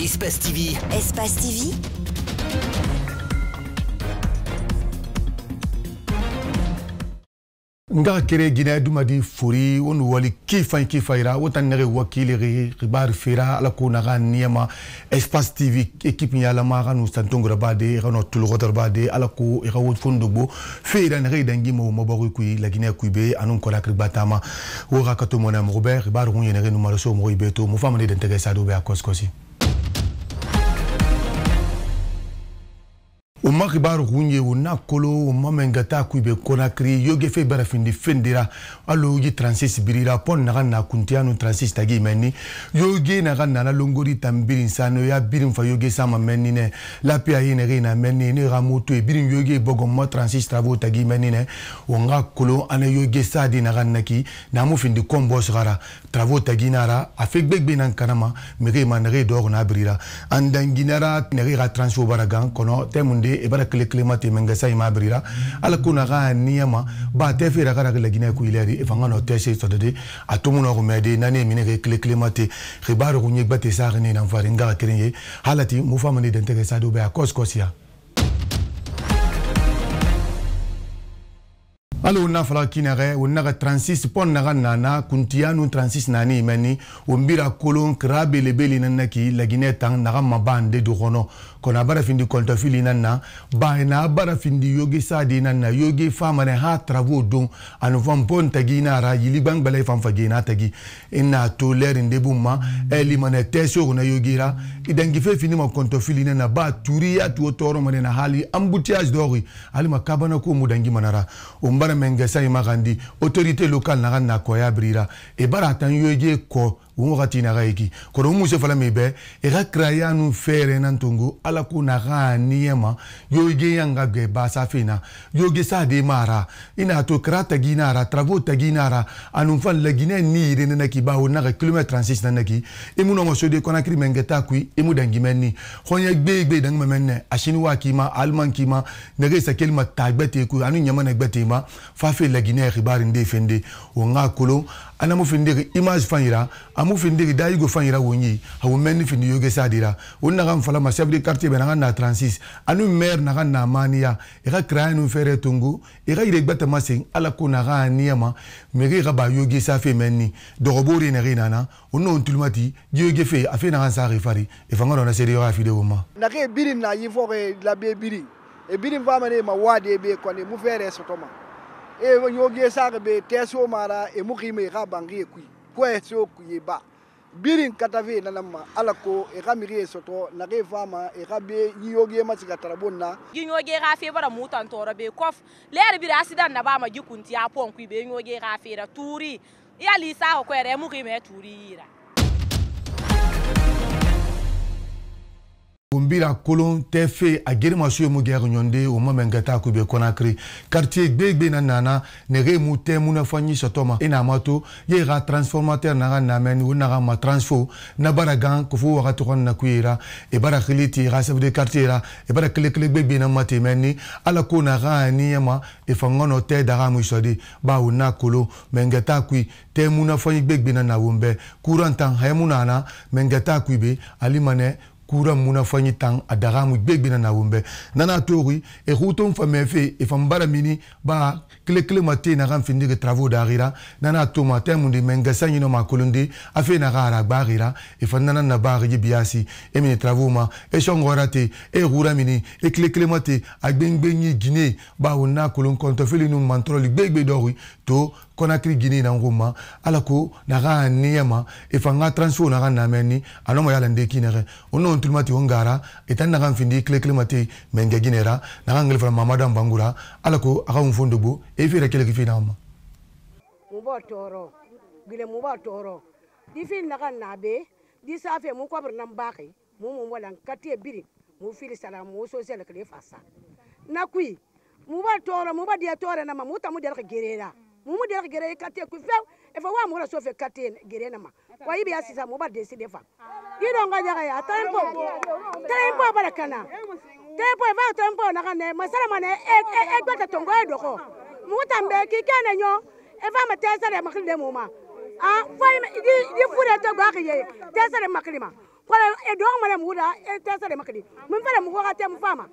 Espace TV. Espace TV. nga kere guinea duma di fori wonu wali kifan kifayira wo tan nege wakile ge xibar fera ala ko naxa niyama espace tv équipe yalama xa nu santongora bade xa no tuluxotor bade ala ko ixa wo fon dogbo feira nexe idangima wo mabaxuy kuy la guinea kuy be anun kolakri batama wo xa katomona moxo be xibar xun yenege numaraso moxo i be to mo famane den tege sado be a koskosi o ma kibaru kun ye o n'a kolo o ma mɛn ka taa kun bɛ konakiri yoge fe barafindi fen dira hali o ye transis birira pɔn naga na kuntiya nu transis tagi mɛn ni yoge naga nana longori tan birin sa no ya birin fa yoge sa ma mɛn ni nɛ lapi a ye nɛgɛ na mɛn ni ne ka moto ye birin yoge bɔgɔ ma transis travo tagi mɛn ni nɛ o n ka kolo ana yoge sa di naga naki na mu findi kɔn bɔ sagara travo tagi nara a fe gbegbe na kanama mɛgɛ ma nɛgɛ dɔ kɔnɔ a birira an danginara nɛgɛ ka transi o bara gan kɔnɔ tɛ mun de e bara kile kilema tɛmɛ nka san ima birira ala kona ka niyama ba tɛ fera kara ka lagina ku ilari e fanga no tɛse sɔdede a tomu na kumɛ de nani mine ka kile kilema te ke baaro ku nye gbate sa ka ne na fari nga ka keren ye halati mufa mane dente ka sa do be a kɔsikɔsiya hali wona fala kinɛgɛ wo naga 36 pɔn naga nana kuntiya nu 36 nani mɛni wo nbira kolon kira belebele nana ki laginɛ tan naga maban de do kɔnɔ kɔna bara findi kɔntɔfili nan na baena bara findi yoge sadi nan na famanɛ ha travau don ani fɔn pon tagi nara yili gbangbala fan fage na tagi i na to lɛrin debu ma limanɛ tɛso kɔnɔ yogira i dangife fini ma kɔntɔfili nan ba turi tuwo tɔɔrɔ manɛ na hali ambutiyage dɔgi hali ma kabana ko mu dangi manara o bara mɛngɛsa ye magandi autorité locale naga na kɔya birira e bara tan yoje kɔ wun wakati na ka ye ki kodo mun se fala mi bɛ i ka kiraya nu fɛɛrɛ na tongo ala ko na ka niyɛ ma yoge yan ka gɛ basa fe na yoge sa de ma ara i na to kira tagi na ara travo tagi na ara anu fan laginɛ ni yire nɛnɛ ki ba o na ka kilomɛtre 36 nɛnɛ ki i e mu nɔngɔ sode kɔnakiri mɛn kɛ taa kui i mu dangimɛ ni hɔnyɛ gbe gbe dangimɛ mɛn nɛ a sini waa k'i ma alman k'i ma nɛgɛ sa keli ma ta gbɛ te kui anu ɲɛma nɛ gbɛ te ma fa fe laginɛ ya kibari nde fende o ŋa kolon ana mu fini dege image fan yira a mu fini dege dayigo fan yira wo ɲi awo mɛni fini yoge sa dira o naga n fala ma chef de quartier bɛ naga na 36 ani maire naga na maniya i ka kiraya nu fɛrɛ tongo i ka yire gbatama sen ala ko naga aniya ma mege i ka ba yoge sa fe mɛni dɔgɔbo re nage nana o n'o tulumati jiyoge fe a fe naga sa ke fari i fanga dɔna sede yɔga fide wo ma nage biri na yi fɔ ke labe biri e biri fa mane ma wade be kɔni mu fɛrɛ sɔtɔ ma e eh, yogie sage be teso mara e mukime ga bangi e kui kwe so kui e ba birin katave na nama ala ko e ga miri e soto na ge fama e ga be yogie ma tiga tarabonna gi yogie ga fe bara mutan toro be kof ler bi asidan na ba ma gi kunti apon kui be yogie ga fe ra turi ya lisa ko ere mukime turi ra mbira kolon tɛ fe a geri masu ye mu gɛ ɲɔnde o ma mɛn kɛta kube konakiri kartier gbegbe na nana nege mu tɛ munafɔ ɲi sɔtɔ ma i e n'a ma to ye ka transformateur naga namɛni o naga ma transfo na bara gan kofo wagati kɔni na ku yera i e bara kili ti e ka sɛbde kartier ra i bara kele kele gbegbe na ma temɛ ni ala ko na ka niyɛma i fangɔnɔ tɛ daga mu sɔdi ba o na kolon mɛn kɛta kui tɛ munafɔ ɲi gbegbe na na wo bɛ kuran tan hɛmu nana mɛn kɛta kui be alimanɛ kura muna fanyi tan a daga mu gbegbe na nawumbe nana tori e huto mfa mefe e fa mbara mini ba kle kle mate na kan findi ke travaux d'arira nana to ma tem mundi menga sanyi no makulundi afe na gara barira e fa nana na ba ri biasi e mini travaux ma e shongora te e rura mini e kle kle mate a gbengbe ni gine ba wona kulun konto fili nu mantroli gbegbe dori to konakiri gini na ngo ma ala ko na ga aniya ma e fa nga transfo na ga namɛ ni anɔ ma yala nde kine gɛ o nɔ tuluma ti o ngara e tan na ga findi kile kile ma ti mɛ ngɛ gine ra na ga ngele fana mamada bangura ala ko a ga un fondo bo e fi re kele ki fi na ma mu ba toro gile mu ba toro di fi na ga na be di sa fe mu ko bir nan ba kai mu mu wala katie biri mu fili sala mu so sel kile fa sa na kui mu ba toro mu ba dia toro na ma mu ta mu dia ka gerera mm -hmm. mumu dela gɛrɛ i kate ku fewu e fa wa mora so fe kate gɛrɛ na ma wa i be ya sisa mo ba deside fa i don ka jaga ya tempo tempo bara kana tempo e fa tempo na ka ne masala ma ne e e, e gbata tongo e doko mu tambe ki kene nyo e fa ma tesa de makli de mu ma a fa di di fure to gba ka ye tesa de makli ma kɔlɛ dɔgɔ mana mugu da e tɛ se e de ma kelen mun fana mugu ka tɛ mun fa ma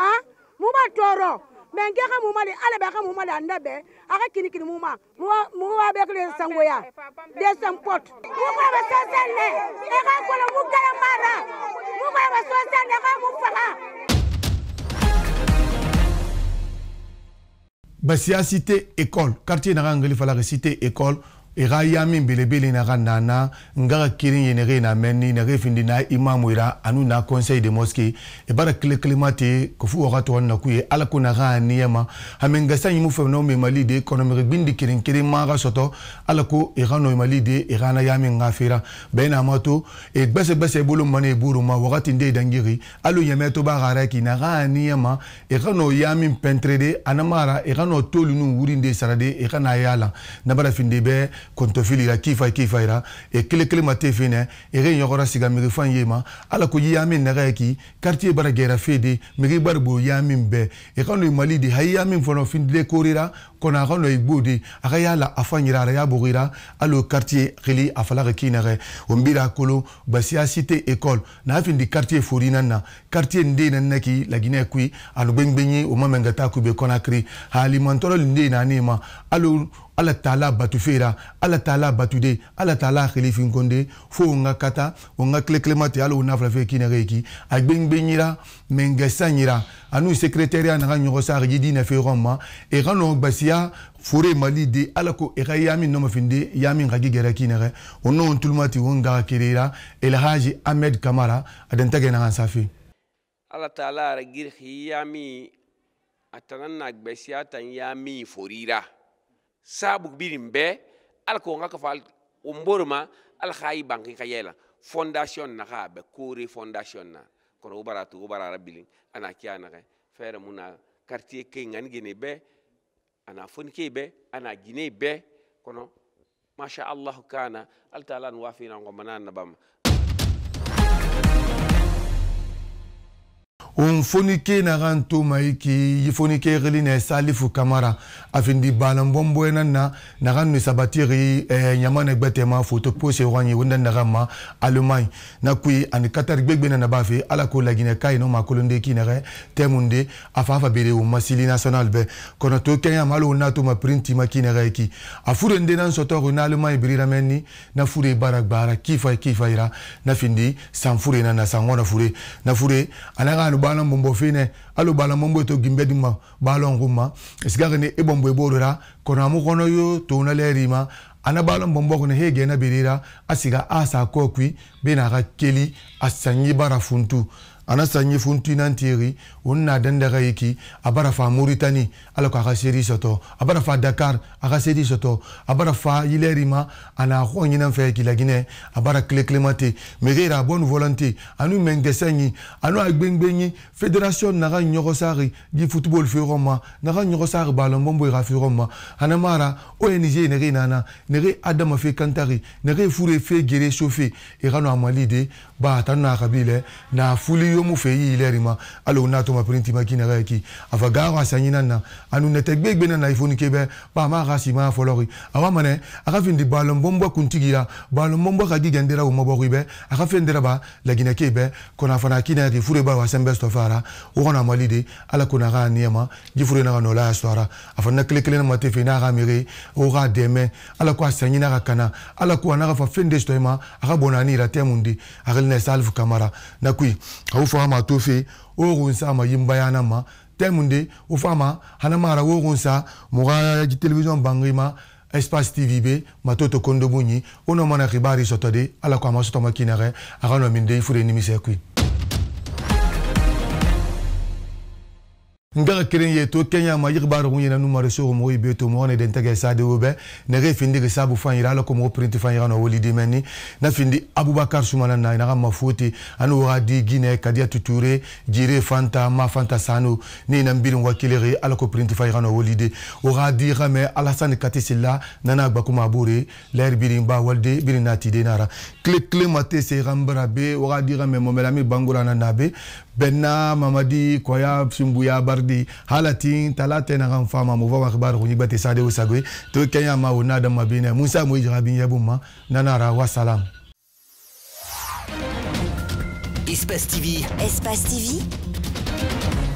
han mun b'a tɔɔrɔ mɛ n kɛ ka mun ma le ala bɛ ka mun ma le an dabɛ a ka kinikini mun ma mun wa bɛ kile sangoya desɛn pɔt mun kɔrɔ bɛ sɔsɛn lɛ e ka kɔlɔ mun kɛlɛ ma la mun kɔrɔ bɛ sɔsɛn lɛ ka mun faga basiya cité école quartier naga ngeli fala ka cité école e ga ya min belebele na ga nana nga ga kirin ye ne ge na men ni ne ge findi na imamu ira e anu na conseil de mosquée e bara kile climate ko fu wa to na ku ye ala ko na ga ni ma ha men ga sa yimu fe no me mali de économique bindi kirin kirin ma ga soto ala ko e ga no mali de e ga na ya min ga fira be na ma to e gbese gbese bolo mane buru ma wakati nde e dangiri alo yeme to ba ga ra ki na ga ni ma e ga no ya min pentre de anamara e ga no tolu nu wuri nde sarade e ga na ya la na bara findi be kontofili ra k'i fa ye k'i fa yira e kele kele ma te fene e re ɲɔgɔnra siga miri fan ye ma ala ko i y'a min nɛgɛ ye ki quartier bara gɛrɛ fe de miri bari bo y'a min bɛɛ e ka no mali de hayi ah, y'a min fɔnɔ findile korira kɔnɔ a ka no i gbo de a ka y'a la a fa ɲira ara y'a bogira alo quartier xili a fala ka k'i nɛgɛ o n bira kolo basi a cité école n'a fin di quartier forina na quartier n den na nɛ ki laginɛ kui alo gbengbenye o ma mɛn ka taa kube konakiri ha alimantɔrɔ n den na ne ma alo ala taala batu feera ala taala batude ala taala xelifin konde fo wo ŋa kata wo ŋa kilekelema te ala wo nafula fe kinege ki a gbeŋgbeŋ yira mengesa yira anu sekretɛriya naga ɲɔgɔn sa axiji dina fe xɔn ma e xa nɔ gbasiya fore mali de ala ko e xa yami nɔmɔfin de yami xa gi gɛrɛ kinɛgɛ o nɔn tuluma ti wo ngaxa kereyira elhaji ahmed kamara adentɛgɛ naga safe ala taala ara girxi yami a tana na gbasiya tan yami forira saabu birin bɛɛ ala ko ŋa ka fa n boroma ala ka yi bankin ka yɛla fondation na ka bɛ koore fondation na kɔrɔ wo bara to wo bara ara bilin ana kiya nagɛ fɛɛrɛ mu na quartier ke ŋani gene bɛɛ ana fonike bɛɛ ana gine bɛɛ kɔnɔ masha allahu kana ala taala ni waafina ŋɔmana nabama omfonike na ga ntoma e ke ye fonike e gele na e salifu kamara afi ndi bala mbombo e nana na ga nwe sabatiri eh, nyama na gbete ma foto pose e wanye wenda na ga ma allemagne na kui ani qatar gbegbe na na ba fe ala ko lagine kai no ma kolonde ki na ga temu nde afa afa bere o masili national be kono to kenya ma lo na to ma printi ma ki na ga ki afure nde na nsoto ko na allemagne biri rameni na fure bara gbara kifa kifa ira na findi sanfure na na sangona fure na fure ana ga bana mbombo fene alobala mbombo togimbe di ma balo nguma esika kene e bombo eborora kona mu kono yo tona lerima ana balo mbombo kone hege na birira asika asa kokwi bena ka keli asanyi bara funtu ana sanye fun tinan tiri unna a abara fa mauritani ala ka soto abara fa dakar aga seri soto abara fa yilerima ana ko nyina fe ki lagine abara Kle clémenté la bonne volonté anu mengesanyi anu agbengbenyi fédération naga sari di football fe roma naga nyogosari ballon bombo ira Anamara, ana ong nana ne Adam adama fe kantari ne Fule fure fe gere sofe irano amalide ba tanu akabile na fuli yo mu fe ye ileri ma ala ona to ma printi ma kina ga ki afa ga ga sanyi nan na anu ne tegbe gbe nan na ifoni ke be ba ma ga si ma folori awa mane aka fin di balon bombo kuntigi ya balon bombo ka gi gendera o mobo ribe aka fin dera ba la gina ke be kona fana kina ki fure ba wa sembe sto fara o kona malide ala kona ga ni ma gi fure na ga no la stora afa na kle kle na ma te fe na ga mire o ga deme ala ko sanyi na ga kana ala ko na ga fa fin de sto ma aka bonani ra temundi aka ne salve kamara na kui au ufama tofe ogunsa ma yimbayana ma temunde ufama hanamara ogunsa muga television bangi ma espace tv be ma to tokondo bunyi ono mana kibari sotode ala ko ama sotoma kinare aga no minde ifude nimise kui ngaka kelen ye to kenya ma yiri baro kunyina nu mare so mo ibe to mo ne den tege sa de obe ne re findi ke sabu fan ira ko mo print fan ira no woli de meni na findi abubakar sumana na ina ma foti anu wa di gine kadia tuture jire fanta ma fanta sano ne na mbirin wakile re ala ko print fan ira no woli de o ga di rame alasan katisilla nana gba ko mabure l'air birin ba walde birin na ti de nara kle kle mate se rambra be o ga di rame mo melami bangura na nabe benna mamadi kwaya sumbuya bardi halatin talate na kan fama mo vawa khibar kunyi bate sade usagwe to kenya ma wona da mabine musa mo ijra bin yabuma nana ra wa salam Espace TV. Espace TV.